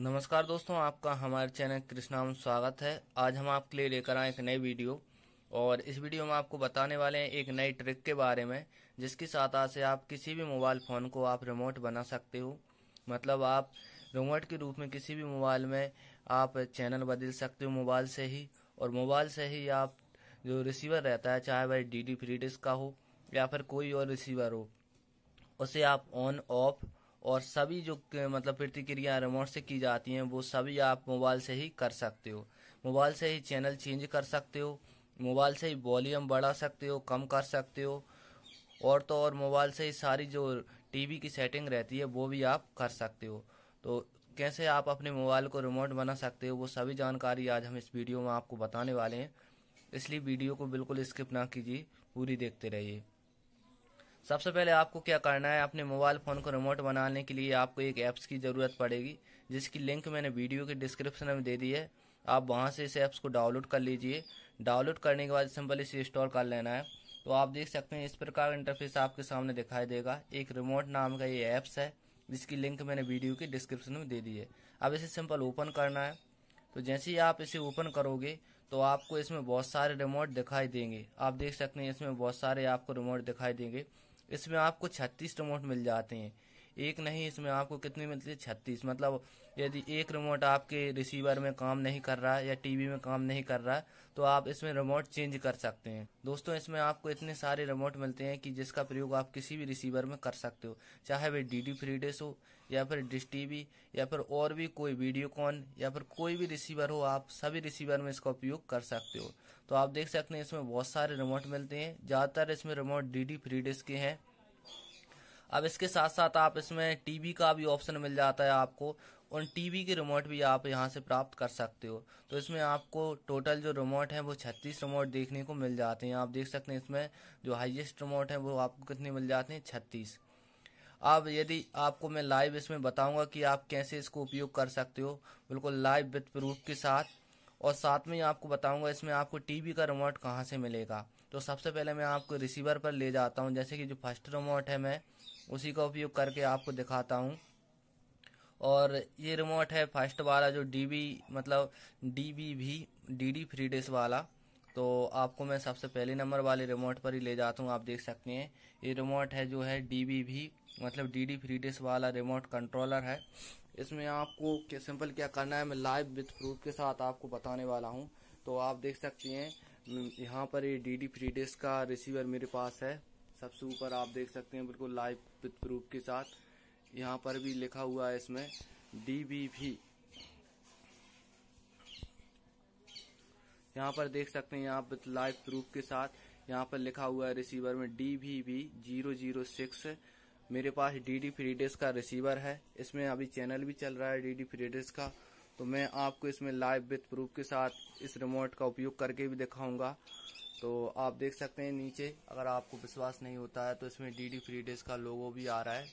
नमस्कार दोस्तों आपका हमारे चैनल कृष्णा में स्वागत है आज हम आपके लिए लेकर आए एक नई वीडियो और इस वीडियो में आपको बताने वाले हैं एक नई ट्रिक के बारे में जिसकी सहायता से आप किसी भी मोबाइल फ़ोन को आप रिमोट बना सकते हो मतलब आप रिमोट के रूप में किसी भी मोबाइल में आप चैनल बदल सकते हो मोबाइल से ही और मोबाइल से ही आप जो रिसीवर रहता है चाहे वह डी डी फ्री डिस्क का हो या फिर कोई और रिसीवर हो उसे आप ऑन ऑफ और सभी जो मतलब प्रतिक्रिया रिमोट से की जाती हैं वो सभी आप मोबाइल से ही कर सकते हो मोबाइल से ही चैनल चेंज कर सकते हो मोबाइल से ही वॉल्यूम बढ़ा सकते हो कम कर सकते हो और तो और मोबाइल से ही सारी जो टीवी की सेटिंग रहती है वो भी आप कर सकते हो तो कैसे आप अपने मोबाइल को रिमोट बना सकते हो वो सभी जानकारी आज हम इस वीडियो में आपको बताने वाले हैं इसलिए वीडियो को बिल्कुल स्किप ना कीजिए पूरी देखते रहिए सबसे पहले आपको क्या करना है अपने मोबाइल फ़ोन को रिमोट बनाने के लिए आपको एक ऐप्स की ज़रूरत पड़ेगी जिसकी लिंक मैंने वीडियो के डिस्क्रिप्शन में दे दी है आप वहाँ से इस ऐप्स को डाउनलोड कर लीजिए डाउनलोड करने के बाद सिंपल इसे इंस्टॉल कर लेना है तो आप देख सकते हैं इस प्रकार का इंटरफेस आपके सामने दिखाई देगा एक रिमोट नाम का ये ऐप्स है जिसकी लिंक मैंने वीडियो के डिस्क्रिप्शन में दे दी है अब इसे सिंपल ओपन करना है तो जैसे ही आप इसे ओपन करोगे तो आपको इसमें बहुत सारे रिमोट दिखाई देंगे आप देख सकते हैं इसमें बहुत सारे आपको रिमोट दिखाई देंगे इसमें आपको छत्तीस रिमोट मिल जाते हैं एक नहीं इसमें आपको कितने मिलते हैं छत्तीस मतलब यदि एक रिमोट आपके रिसीवर में काम नहीं कर रहा या टीवी में काम नहीं कर रहा तो आप इसमें रिमोट चेंज कर सकते हैं दोस्तों इसमें आपको इतने सारे रिमोट मिलते हैं कि जिसका प्रयोग आप किसी भी रिसीवर में कर सकते हो चाहे वे डी डी फ्रीडेस हो या फिर डिश टी या फिर और भी कोई वीडियो कॉन या फिर कोई भी रिसीवर हो आप सभी रिसीवर में इसका उपयोग कर सकते हो तो आप देख सकते हैं इसमें बहुत सारे रिमोट मिलते हैं ज़्यादातर इसमें रिमोट डी डी फ्रीडेस के हैं अब इसके साथ साथ आप इसमें टीवी का भी ऑप्शन मिल जाता है आपको और टीवी के रिमोट भी आप यहाँ से प्राप्त कर सकते हो तो इसमें आपको टोटल जो रिमोट है वो छत्तीस रिमोट देखने को मिल जाते हैं आप देख सकते हैं इसमें जो हाईएस्ट रिमोट है वो आपको कितने मिल जाते हैं छत्तीस आप यदि आपको मैं लाइव इसमें बताऊंगा कि आप कैसे इसको उपयोग कर सकते हो बिल्कुल लाइव विथ प्रूफ के साथ और साथ में ही आपको बताऊंगा इसमें आपको टीवी का रिमोट कहाँ से मिलेगा तो सबसे पहले मैं आपको रिसीवर पर ले जाता हूँ जैसे कि जो फर्स्ट रिमोट है मैं उसी का उपयोग करके आपको दिखाता हूँ और ये रिमोट है फर्स्ट वाला जो डी मतलब डी भी डी डी फ्री डिश वाला तो आपको मैं सबसे पहले नंबर वाले रिमोट पर ही ले जाता हूँ आप देख सकते हैं ये रिमोट है जो है डी भी मतलब डी डी फ्री डिश वाला रिमोट कंट्रोलर है इसमें आपको सिंपल क्या करना है मैं लाइव विथ प्रूफ के साथ आपको बताने वाला हूँ तो आप देख सकते हैं यहाँ पर ये डी डी फ्री डिश का रिसीवर मेरे पास है सबसे ऊपर आप देख सकते हैं बिल्कुल लाइव विथ प्रूफ के साथ यहाँ पर भी लिखा हुआ है इसमें भी यहाँ पर देख सकते हैं यहाँ पर लाइव प्रूफ के साथ यहाँ पर लिखा हुआ है रिसीवर में D V zero zero six मेरे पास डी डी फ्रीडेस का रिसीवर है इसमें अभी चैनल भी चल रहा है डी डी का तो मैं आपको इसमें लाइव विथ प्रूफ के साथ इस रिमोट का उपयोग करके भी दिखाऊंगा तो आप देख सकते हैं नीचे अगर आपको विश्वास नहीं होता है तो इसमें डी डी का लोगो भी आ रहा है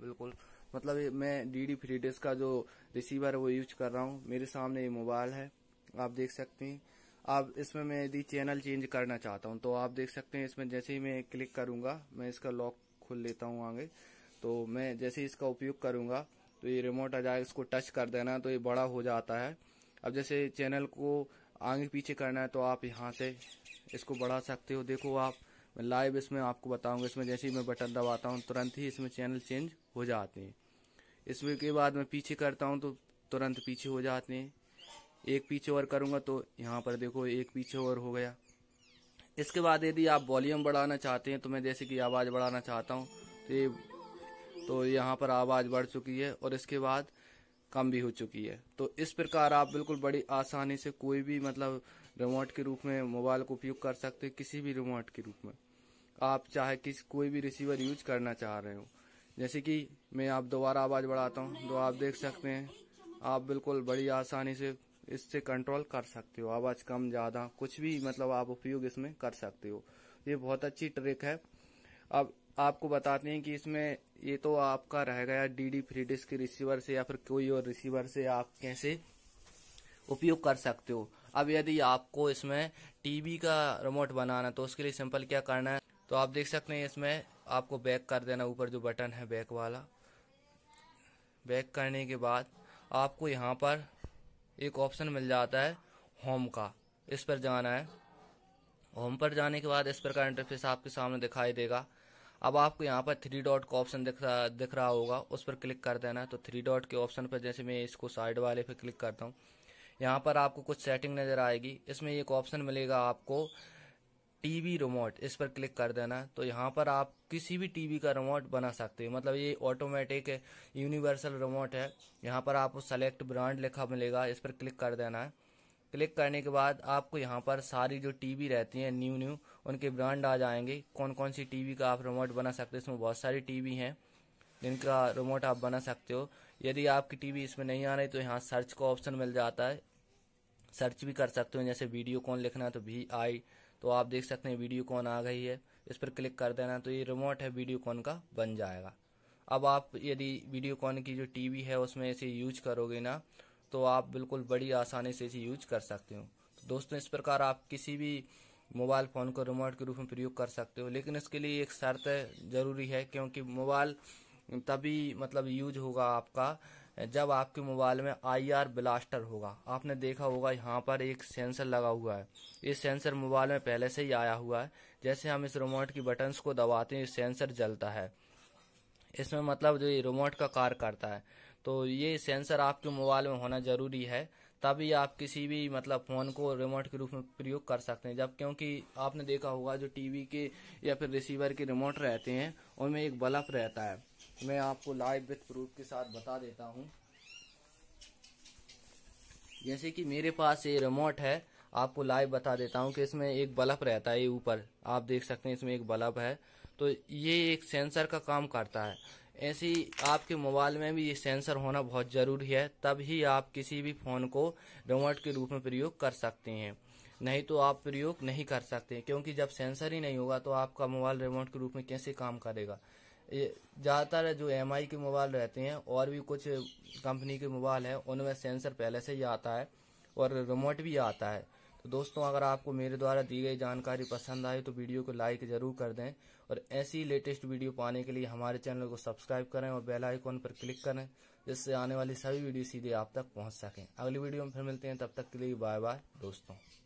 बिल्कुल मतलब मैं डी डी फ्री डिस्क का जो रिसीवर है वो यूज कर रहा हूँ मेरे सामने ये मोबाइल है आप देख सकते हैं आप इसमें मैं यदि चैनल चेंज करना चाहता हूँ तो आप देख सकते हैं इसमें जैसे ही मैं क्लिक करूंगा मैं इसका लॉक खोल लेता हूँ आगे तो मैं जैसे ही इसका उपयोग करूंगा तो ये रिमोट आ जाएगा इसको टच कर देना तो ये बड़ा हो जाता है अब जैसे चैनल को आगे पीछे करना है तो आप यहाँ से इसको बढ़ा सकते हो देखो आप मैं लाइव इसमें आपको बताऊंगा इसमें जैसे ही मैं बटन दबाता हूँ तुरंत ही इसमें चैनल चेंज हो जाते हैं इसमें के बाद मैं पीछे करता हूँ तो तुरंत पीछे हो जाते हैं एक पीछे और करूँगा तो यहाँ पर देखो एक पीछे और हो गया इसके बाद यदि आप वॉल्यूम बढ़ाना चाहते हैं तो मैं जैसे कि आवाज़ बढ़ाना चाहता हूँ तो ये तो यहाँ पर आवाज़ बढ़ चुकी है और इसके बाद कम भी हो चुकी है तो इस प्रकार आप बिल्कुल बड़ी आसानी से कोई भी मतलब रिमोट के रूप में मोबाइल को उपयोग कर सकते हैं किसी भी रिमोट के रूप में आप चाहे किस कोई भी रिसीवर यूज करना चाह रहे हो जैसे कि मैं आप दोबारा आवाज़ बढ़ाता हूँ तो आप देख सकते हैं आप बिल्कुल बड़ी आसानी से इससे कंट्रोल कर सकते हो आवाज़ कम ज़्यादा कुछ भी मतलब आप उपयोग इसमें कर सकते हो ये बहुत अच्छी ट्रिक है अब आपको बताते हैं कि इसमें ये तो आपका रह गया D D free disc receiver से या फिर कोई और रिसीवर से आप कैसे उपयोग कर सकते हो अब यदि आपको इसमें टीवी का रिमोट बनाना है तो उसके लिए सिंपल क्या करना है तो आप देख सकते हैं इसमें आपको बैक कर देना ऊपर जो बटन है बैक वाला बैक करने के बाद आपको यहाँ पर एक ऑप्शन मिल जाता है होम का इस पर जाना है होम पर जाने के बाद इस पर का इंटरफेस आपके सामने दिखाई देगा अब आपको यहाँ पर थ्री डॉट का ऑप्शन दिख रहा दिख रहा होगा उस पर क्लिक कर देना है तो थ्री डॉट के ऑप्शन पर जैसे मैं इसको साइड वाले पे क्लिक करता हूँ यहाँ पर आपको कुछ सेटिंग नज़र आएगी इसमें एक ऑप्शन मिलेगा आपको टीवी रिमोट इस पर क्लिक कर देना तो यहाँ पर आप किसी भी टीवी का रिमोट बना सकते हो मतलब ये ऑटोमेटिक यूनिवर्सल रिमोट है यहाँ पर आपको सेलेक्ट ब्रांड लिखा मिलेगा इस पर क्लिक कर देना है क्लिक करने के बाद आपको यहाँ पर सारी जो टीवी रहती हैं न्यू न्यू उनके ब्रांड आ जाएंगे कौन कौन सी टीवी का आप रिमोट बना सकते हो इसमें बहुत सारी टीवी हैं जिनका रिमोट आप बना सकते हो यदि आपकी टीवी इसमें नहीं आ रही तो यहाँ सर्च का ऑप्शन मिल जाता है सर्च भी कर सकते हो जैसे वीडियो कौन लिखना है तो वी आई तो आप देख सकते हैं वीडियो कॉन आ गई है इस पर क्लिक कर देना तो ये रिमोट है वीडियो कॉन का बन जाएगा अब आप यदि वीडियो कॉन की जो टीवी है उसमें इसे यूज करोगे ना तो आप बिल्कुल बड़ी आसानी से इसे यूज कर सकते हो तो दोस्तों इस प्रकार आप किसी भी मोबाइल फ़ोन को रिमोट के रूप में प्रयोग कर सकते हो लेकिन इसके लिए एक शर्त ज़रूरी है क्योंकि मोबाइल तभी मतलब यूज होगा आपका जब आपके मोबाइल में आईआर ब्लास्टर होगा आपने देखा होगा यहाँ पर एक सेंसर लगा हुआ है इस सेंसर मोबाइल में पहले से ही आया हुआ है जैसे हम इस रिमोट की बटन्स को दबाते हैं सेंसर जलता है इसमें मतलब जो ये रिमोट का कार्य करता है तो ये सेंसर आपके मोबाइल में होना जरूरी है तभी आप किसी भी मतलब फ़ोन को रिमोट के रूप में प्रयोग कर सकते हैं जब क्योंकि आपने देखा होगा जो टीवी के या फिर रिसीवर के रिमोट रहते हैं उनमें एक बल्ब रहता है मैं आपको लाइव विथ प्रूफ के साथ बता देता हूँ जैसे कि मेरे पास ये रिमोट है आपको लाइव बता देता हूँ कि इसमें एक बल्ब रहता है ऊपर आप देख सकते हैं इसमें एक बल्ब है तो ये एक सेंसर का काम करता है ऐसे ही आपके मोबाइल में भी ये सेंसर होना बहुत ज़रूरी है तब ही आप किसी भी फ़ोन को रिमोट के रूप में प्रयोग कर सकते हैं नहीं तो आप प्रयोग नहीं कर सकते क्योंकि जब सेंसर ही नहीं होगा तो आपका मोबाइल रिमोट के रूप में कैसे काम करेगा ज़्यादातर जो एम के मोबाइल रहते हैं और भी कुछ कंपनी के मोबाइल हैं उनमें सेंसर पहले से ही आता है और रिमोट भी आता है तो दोस्तों अगर आपको मेरे द्वारा दी गई जानकारी पसंद आए तो वीडियो को लाइक ज़रूर कर दें और ऐसी लेटेस्ट वीडियो पाने के लिए हमारे चैनल को सब्सक्राइब करें और बेल आइकॉन पर क्लिक करें जिससे आने वाली सभी वीडियो सीधे आप तक पहुंच सकें अगली वीडियो में फिर मिलते हैं तब तक के लिए बाय बाय दोस्तों